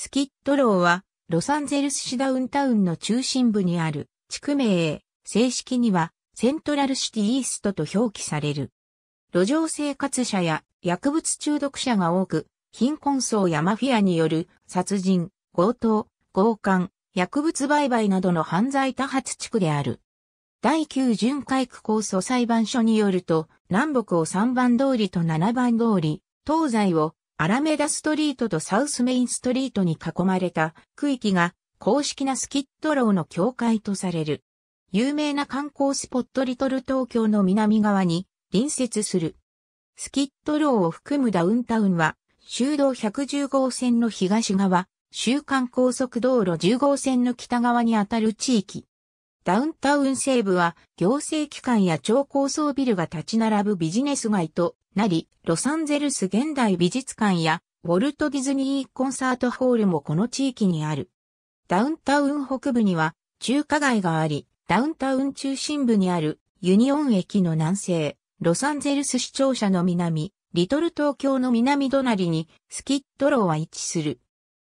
スキッドローは、ロサンゼルス市ダウンタウンの中心部にある地区名、正式には、セントラルシティイーストと表記される。路上生活者や薬物中毒者が多く、貧困層やマフィアによる殺人、強盗、強姦、薬物売買などの犯罪多発地区である。第9巡回区構想裁判所によると、南北を3番通りと7番通り、東西をアラメダストリートとサウスメインストリートに囲まれた区域が公式なスキットローの境界とされる。有名な観光スポットリトル東京の南側に隣接する。スキットローを含むダウンタウンは、修道110号線の東側、週間高速道路10号線の北側にあたる地域。ダウンタウン西部は行政機関や超高層ビルが立ち並ぶビジネス街となり、ロサンゼルス現代美術館やウォルト・ディズニー・コンサートホールもこの地域にある。ダウンタウン北部には中華街があり、ダウンタウン中心部にあるユニオン駅の南西、ロサンゼルス市庁舎の南、リトル東京の南隣にスキッドローは位置する。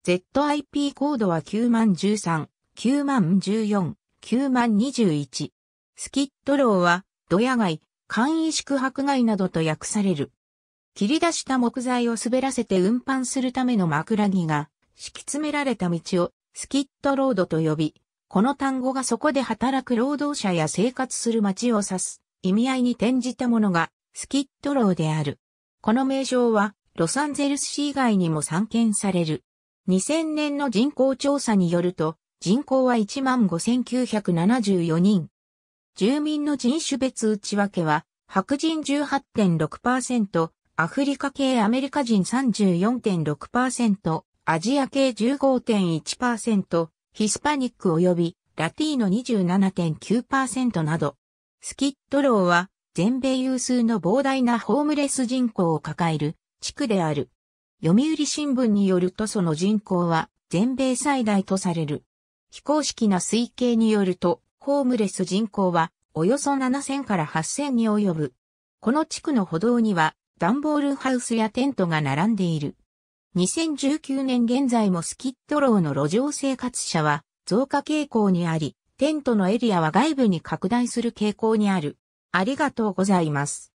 ZIP コードは9万1 3 9万1 4 9万2 1スキッドローはドヤ街、簡易宿泊街などと訳される。切り出した木材を滑らせて運搬するための枕木が敷き詰められた道をスキットロードと呼び、この単語がそこで働く労働者や生活する街を指す意味合いに転じたものがスキットローである。この名称はロサンゼルス市以外にも散見される。2000年の人口調査によると人口は15,974人。住民の人種別内訳は、白人18.6%、アフリカ系アメリカ人34.6%、アジア系15.1%、ヒスパニック及びラティーノ27.9%など、スキットローは全米有数の膨大なホームレス人口を抱える地区である。読売新聞によるとその人口は全米最大とされる。非公式な推計によると、ホームレス人口はおよそ7000から8000に及ぶ。この地区の歩道には段ボールハウスやテントが並んでいる。2019年現在もスキットローの路上生活者は増加傾向にあり、テントのエリアは外部に拡大する傾向にある。ありがとうございます。